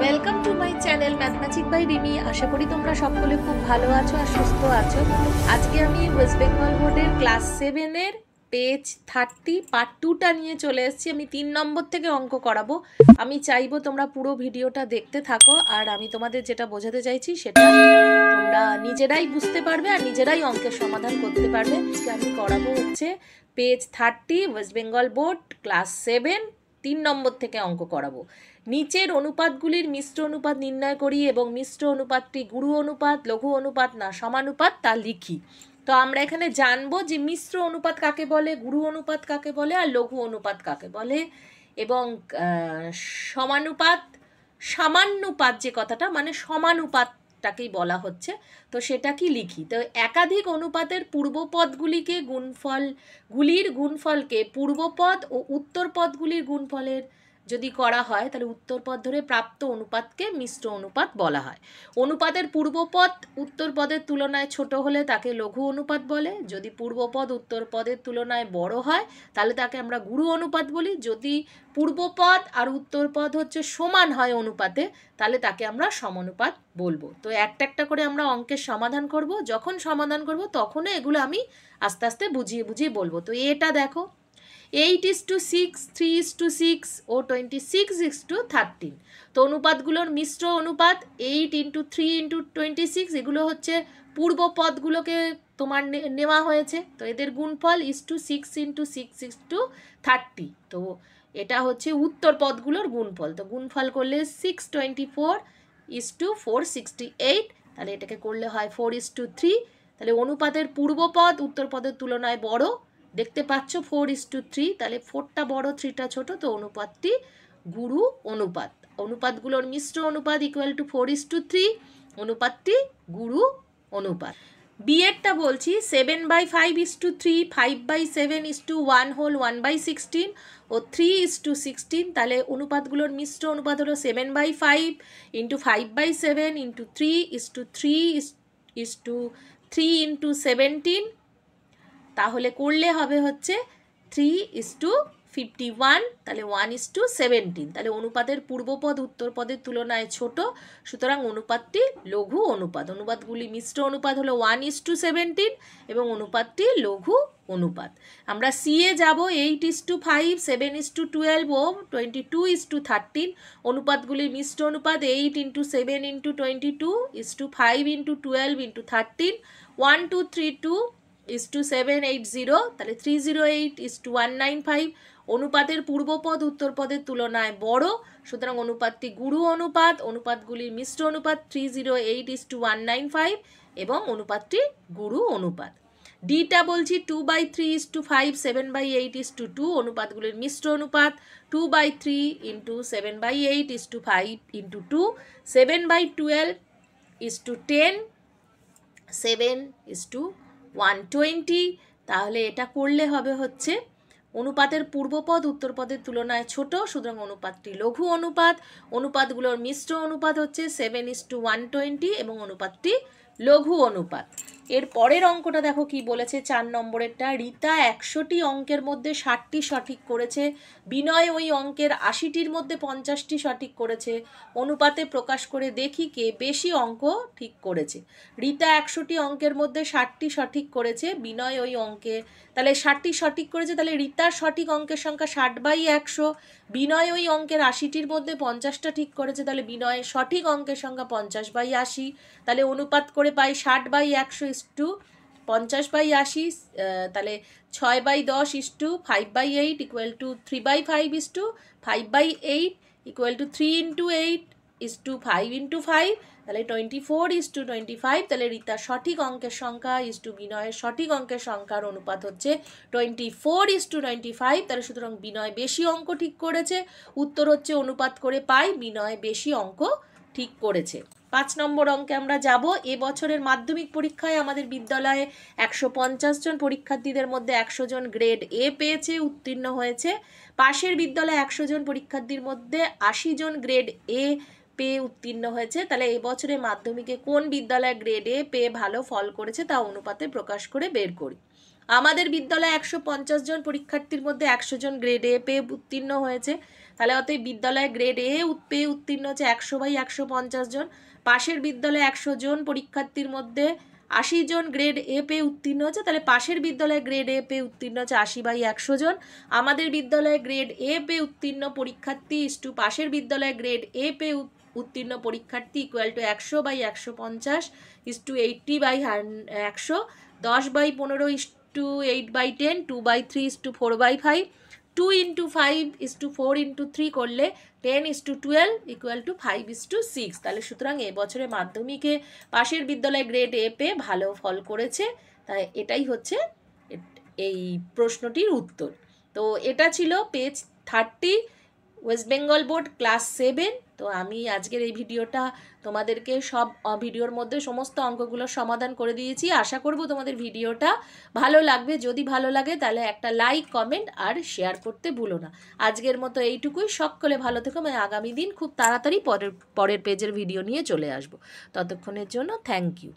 welcome to my channel Mathmagic by Rimi আশা করি তোমরা সকলে খুব ভালো আছো আর সুস্থ আছো আজকে আমি ওয়েস্ট বেঙ্গল বোর্ডের ক্লাস সেভেনের পেজ থার্টি পার্ট টুটা নিয়ে চলে এসেছি আমি তিন নম্বর থেকে অঙ্ক করাবো আমি চাইবো তোমরা পুরো ভিডিওটা দেখতে থাকো আর আমি তোমাদের যেটা বোঝাতে চাইছি সেটা তোমরা নিজেরাই বুঝতে পারবে আর নিজেরাই অঙ্কের সমাধান করতে পারবে আমি করাবো হচ্ছে page thirty West Bengal board class seven তিন নম্বর থেকে অঙ্ক করাবো নিচের অনুপাতগুলির মিশ্র অনুপাত নির্ণয় করি এবং মিশ্র অনুপাতটি গুরু অনুপাত লঘু অনুপাত না সমানুপাত তা লিখি তো আমরা এখানে জানবো যে মিশ্র অনুপাত কাকে বলে গুরু অনুপাত কাকে বলে আর লঘু অনুপাত কাকে বলে এবং সমানুপাত সামান্যপাত যে কথাটা মানে সমানুপাতটাকেই বলা হচ্ছে তো সেটা কি লিখি তো একাধিক অনুপাতের পূর্বপদগুলিকে গুণফল গুলির গুণফলকে পূর্বপদ ও উত্তরপদগুলির গুণফলের যদি করা হয় তাহলে উত্তরপদ ধরে প্রাপ্ত অনুপাতকে মিশ্র অনুপাত বলা হয় অনুপাতের পূর্বপদ উত্তরপদের তুলনায় ছোট হলে তাকে লঘু অনুপাত বলে যদি পূর্বপদ উত্তরপদের তুলনায় বড় হয় তাহলে তাকে আমরা গুরু অনুপাত বলি যদি পূর্বপদ আর উত্তরপদ হচ্ছে সমান হয় অনুপাতে তাহলে তাকে আমরা সমানুপাত বলবো তো একটা একটা করে আমরা অঙ্কের সমাধান করব যখন সমাধান করব তখনও এগুলো আমি আস্তে আস্তে বুঝিয়ে বুঝিয়ে বলবো তো এটা দেখো eight is to six three is to six ও twenty six is to thirteen তো অনুপাতগুলোর মিশ্র অনুপাত eight into three into twenty six এগুলো হচ্ছে পূর্ব পদগুলোকে তোমার নেওয়া হয়েছে তো এদের গুণফল is to six into six is to thirty তো এটা হচ্ছে উত্তর পদগুলোর গুণফল তো গুণফল করলে six twenty four is to four sixty eight তাহলে এটাকে করলে হয় ফোর ইস টু থ্রি তাহলে অনুপাতের পূর্বপদ উত্তরপদের তুলনায় বড় দেখতে পাচ্ছ ফোর ইস টু থ্রি তাহলে ফোরটা বড় থ্রিটা ছোট তো অনুপাতটি গুরু অনুপাত অনুপাতগুলোর মিশ্র অনুপাত equal to four is to three অনুপাতটি গুরু অনুপাত বিএডটা বলছি seven by five is to three five by seven is to one whole one by sixteen ও থ্রি ইস টু সিক্সটিন তাহলে অনুপাতগুলোর মিশ্র অনুপাত হলো seven by five into five by seven into three is to three is to three into seventeen তাহলে করলে হবে হচ্ছে three is to fifty one তাহলে ওয়ান ইস টু সেভেন্টিন তাহলে অনুপাতের পূর্বপদ উত্তরপদের তুলনায় ছোট সুতরাং অনুপাতটি লঘু অনুপাত অনুপাতগুলি মিশ্র অনুপাত হলো ওয়ান ইস টু সেভেন্টিন এবং অনুপাতটি লঘু অনুপাত আমরা সিএ যাব eight is to five seven is to twelve ও twenty two is to thirteen অনুপাতগুলির মিশ্র অনুপাত eight into seven into twenty two is to five into twelve into thirteen one two three two is to seven eight zero তাহলে three zero eight is to one nine five অনুপাতের পূর্বপদ উত্তরপদের তুলনায় বড় সুতরাং অনুপাতটি গুরু অনুপাত অনুপাতগুলির মিশ্র অনুপাত three zero eight is to one nine five এবং অনুপাতটি গুরু অনুপাত ডিটা বলছি two by three is to five seven by eight is to two অনুপাতগুলির মিশ্র অনুপাত two by three into seven by eight is to five into two seven by twelve is to ten seven is to one twenty তাহলে এটা করলে হবে হচ্ছে অনুপাতের পূর্বপদ উত্তরপদের তুলনায় ছোট সুতরাং অনুপাতটি লঘু অনুপাত অনুপাতগুলোর মিশ্র অনুপাত হচ্ছে seven is to one twenty এবং অনুপাতটি লঘু অনুপাত এর পরের অঙ্কটা দেখো কি বলেছে চার নম্বরেরটা রীতা একশোটি অঙ্কের মধ্যে ষাটটি সঠিক করেছে বিনয় ওই অঙ্কের আশিটির মধ্যে পঞ্চাশটি সঠিক করেছে অনুপাতে প্রকাশ করে দেখি কে বেশি অঙ্ক ঠিক করেছে রীতা একশোটি অঙ্কের মধ্যে ষাটটি সঠিক করেছে বিনয় ওই অঙ্কে তাহলে ষাটটি সঠিক করেছে তাহলে রীতার সঠিক অঙ্কের সংখ্যা ষাট বাই একশো বিনয় ওই অঙ্কের আশিটির মধ্যে পঞ্চাশটা ঠিক করেছে তাহলে বিনয় সঠিক অঙ্কের সংখ্যা পঞ্চাশ বাই আশি তাহলে অনুপাত করে পাই ষাট বাই একশো ইস টু পঞ্চাশ বাই আশি তাহলে ছয় বাই দশ is to five by eight equal to three by five is to five by eight equal to three into eight is to five into five তাহলে twenty four is to twenty five তাহলে রীতার সঠিক অঙ্কের সংখ্যা is to বিনয়ের সঠিক অঙ্কের সংখ্যার অনুপাত হচ্ছে twenty four is to twenty five তাহলে সুতরাং বিনয় বেশি অঙ্ক ঠিক করেছে উত্তর হচ্ছে অনুপাত করে পাই বিনয় বেশি অঙ্ক ঠিক করেছে পাঁচ নম্বর অঙ্কে আমরা যাব এবছরের মাধ্যমিক পরীক্ষায় আমাদের বিদ্যালয়ে একশো জন পরীক্ষার্থীদের মধ্যে একশো জন গ্রেড এ পেয়েছে উত্তীর্ণ হয়েছে পাশের বিদ্যালয়ে একশো জন পরীক্ষার্থীর মধ্যে আশি জন গ্রেড এ পে উত্তীর্ণ হয়েছে তাহলে এবছরে মাধ্যমিকে কোন বিদ্যালয় গ্রেডে পে ভালো ফল করেছে তা অনুপাতে প্রকাশ করে বের করি আমাদের বিদ্যালয়ে একশো পঞ্চাশ জন পরীক্ষার্থীর মধ্যে একশো জন গ্রেড এ পেয়ে উত্তীর্ণ হয়েছে তাহলে অতএব বিদ্যালয়ে গ্রেড এ পেয়ে উত্তীর্ণ হচ্ছে একশো বাই একশো পঞ্চাশ জন পাশের বিদ্যালয়ে একশো জন পরীক্ষার্থীর মধ্যে আশি জন গ্রেড এ পেয়ে উত্তীর্ণ হচ্ছে তাহলে পাশের বিদ্যালয়ে গ্রেড এ পেয়ে উত্তীর্ণ হচ্ছে আশি বাই একশো জন আমাদের বিদ্যালয়ে গ্রেড এ পেয়ে উত্তীর্ণ পরীক্ষার্থী ইস্টু পাশের বিদ্যালয়ে গ্রেড এ পেয়ে উত্তীর্ণ পরীক্ষার্থী ইকুয়াল টু একশো বাই একশো পঞ্চাশ ইস টু এইটটি বাই একশো দশ বাই পনেরো is to eight by ten two by three is to four by five two into five is to four into three করলে ten is to twelve equal to five is to six তাহলে সুতরাং এবছরে মাধ্যমিকে পাশের বিদ্যালয় grade A pay ভালো ফল করেছে তাই এটাই হচ্ছে এই প্রশ্নটির উত্তর তো এটা ছিল page thirty West Bengal board class seven তো আমি আজকের এই ভিডিওটা তোমাদেরকে সব ভিডিওর মধ্যে সমস্ত অঙ্কগুলো সমাধান করে দিয়েছি আশা করব তোমাদের ভিডিওটা ভালো লাগবে যদি ভালো লাগে তাহলে একটা লাইক কমেন্ট আর শেয়ার করতে ভুলো না আজকের মতো এইটুকুই সকলে ভালো থেকো মানে আগামী দিন খুব তাড়াতাড়ি পরের পরের পেজের ভিডিও নিয়ে চলে আসব ততক্ষণের জন্য থ্যাংক ইউ